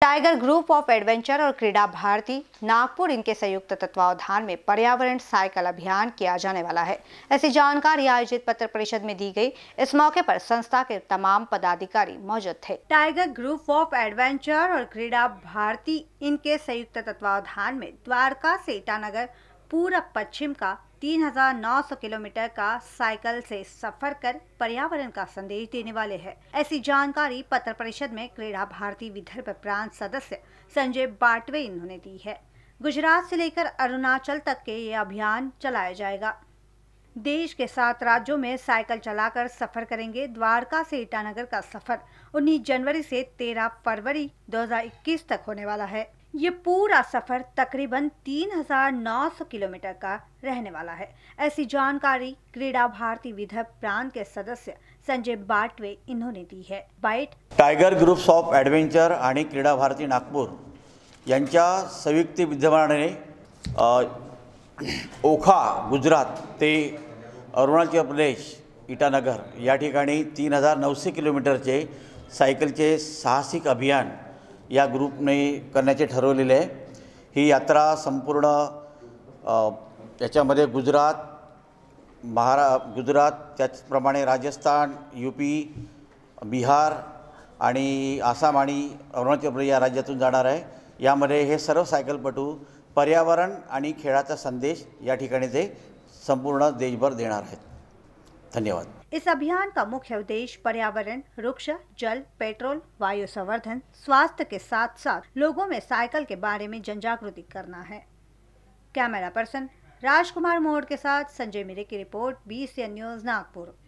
Tiger group of adventure और क्रीड़ा भारती नागपुर इनके संयुक्त तत्वावधान में पर्यावरण साइकिल अभियान किया जाने वाला है ऐसी जानकारी आयोजित पत्र परिषद में दी गई इस मौके पर संस्था के तमाम पदाधिकारी मौजूद थे टाइगर ग्रुप ऑफ एडवेंचर और क्रीड़ा भारती इनके संयुक्त तत्वावधान में द्वारका से ईटानगर पूरा पश्चिम का 3,900 किलोमीटर का साइकिल से सफर कर पर्यावरण का संदेश देने वाले हैं। ऐसी जानकारी पत्र परिषद में क्रीड़ा भारती विदर्भ प्रांत सदस्य संजय बाटवे इन्होंने दी है गुजरात से लेकर अरुणाचल तक के ये अभियान चलाया जाएगा देश के सात राज्यों में साइकिल चलाकर सफर करेंगे द्वारका से ईटानगर का सफर 19 जनवरी से 13 फरवरी 2021 तक होने वाला है ये पूरा सफ़र तकरीबन 3,900 किलोमीटर का रहने वाला है ऐसी जानकारी क्रीड़ा भारती विधक प्रांत के सदस्य संजय बाटवे इन्होंने दी है bite tiger groups of adventure आणि क्रीडा भारती नागपुर यांच्या संयुक्त विद्यमानाने ओखा गुजरात ते अरुणाचल प्रदेश इटानगर या ठिकाणी तीन हजार नौशे किलोमीटर के साइकिल के साहसिक अभियान या ग्रुपने करण्याचे ठरवलेले आहे ही यात्रा संपूर्ण याच्यामध्ये गुजरात महारा गुजरात त्याचप्रमाणे राजस्थान यू पी बिहार आणि आसाम आणि अरुणाचल प्रदेश या राज्यातून जाणार आहे यामध्ये हे सर्व सायकलपटू पर्यावरण आणि खेळाचा संदेश या ठिकाणी ते संपूर्ण देशभर देणार आहेत धन्यवाद इस अभियान का मुख्य उद्देश्य पर्यावरण वृक्ष जल पेट्रोल वायु संवर्धन स्वास्थ्य के साथ साथ लोगों में साइकिल के बारे में जन जागृति करना है कैमरा पर्सन राजकुमार मोड़ के साथ संजय मिरे की रिपोर्ट बी न्यूज नागपुर